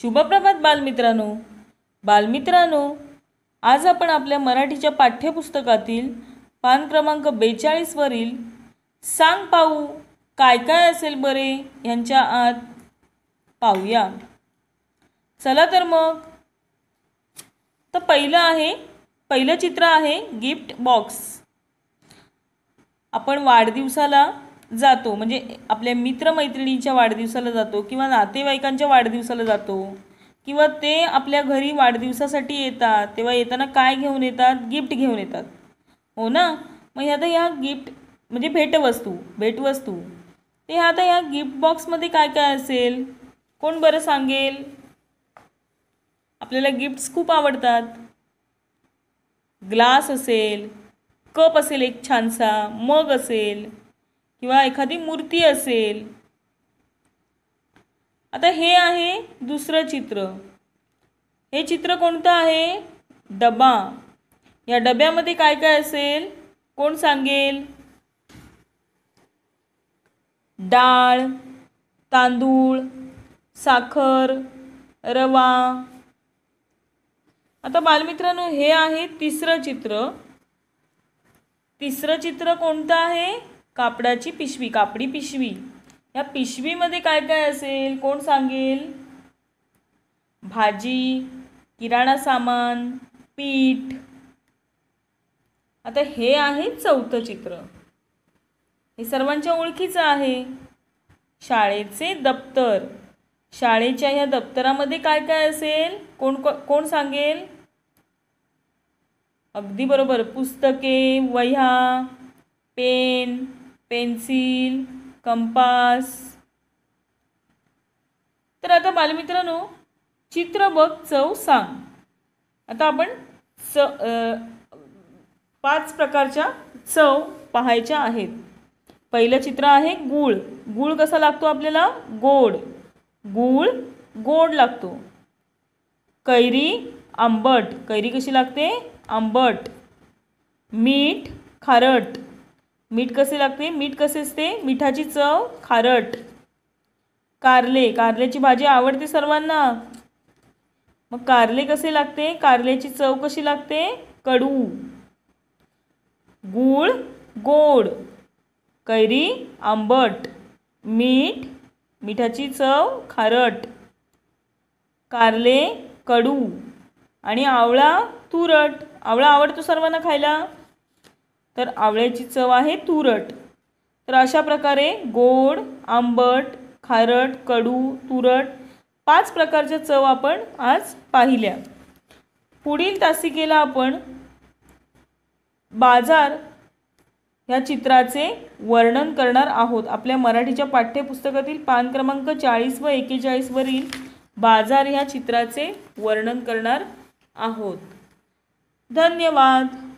शुभप्रभात बालमित्रांनो बालमित्रांनो आज आपण आपल्या मराठीच्या पाठ्यपुस्तकातील पान क्रमांक बेचाळीसवरील सांग पाहू काय काय असेल बरे यांच्या आत पाहूया चला तर मग तर पहिलं आहे पहिलं चित्र आहे गिफ्ट बॉक्स आपण वाढदिवसाला जातो म्हणजे आपल्या मित्रमैत्रिणींच्या वाढदिवसाला जातो किंवा नातेवाईकांच्या वाढदिवसाला जातो किंवा ते आपल्या घरी वाढदिवसासाठी येतात तेव्हा येताना काय घेऊन येतात गिफ्ट घेऊन येतात हो ना मग आता ह्या गिफ्ट म्हणजे भेटवस्तू भेटवस्तू ते आता ह्या गिफ्ट बॉक्समध्ये काय काय असेल कोण बरं सांगेल आपल्याला गिफ्ट्स खूप आवडतात ग्लास असेल कप असेल एक छानसा मग असेल किंवा एखादी मूर्ती असेल आता हे आहे दुसरं चित्र हे चित्र कोणतं आहे डबा या डब्यामध्ये काय काय असेल कोण सांगेल डाळ तांदूळ साखर रवा आता बालमित्रांनो हे आहे तिसरं चित्र तिसरं चित्र कोणतं आहे कापडाची पिशवी कापडी पिशवी या पिशवीमध्ये काय काय असेल कोण सांगेल भाजी किराणा सामान पीठ आता हे आहे चौथं चित्र हे सर्वांच्या ओळखीचं आहे शाळेचे दप्तर शाळेच्या ह्या दप्तरामध्ये काय काय असेल कोण कोण सांगेल अगदी बरोबर पुस्तके वह्या पेन पेन्सिल कंपास तर आता बालमित्रांनो चित्र बघ चव सांग आता आपण च पाच प्रकारच्या चव पाहायच्या आहेत पहिलं चित्र आहे गूळ गूळ कसा लागतो आपल्याला गोड गूळ गोड लागतो कैरी आंबट कैरी कशी लागते आंबट मीठ खारट मीठ कसे लागते मीठ कसे असते मिठाची चव खारट कारले कारल्याची भाजी आवडते सर्वांना मग कारले कसे लागते कारल्याची चव कशी लागते कडू गूळ गोड कैरी आंबट मीठ मिठाची चव खारट कारले कडू आणि आवळा तुरट आवळा आवडतो सर्वांना खायला तर आवळ्याची चव आहे तुरट तर अशा प्रकारे गोड आंबट खारट कडू तुरट पाच प्रकारच्या चव आपण आज पाहिल्या पुढील तासिकेला आपण बाजार ह्या चित्राचे वर्णन करणार आहोत आपल्या मराठीच्या पाठ्यपुस्तकातील पान क्रमांक चाळीस व एकेचाळीसवरील बाजार ह्या चित्राचे वर्णन करणार आहोत धन्यवाद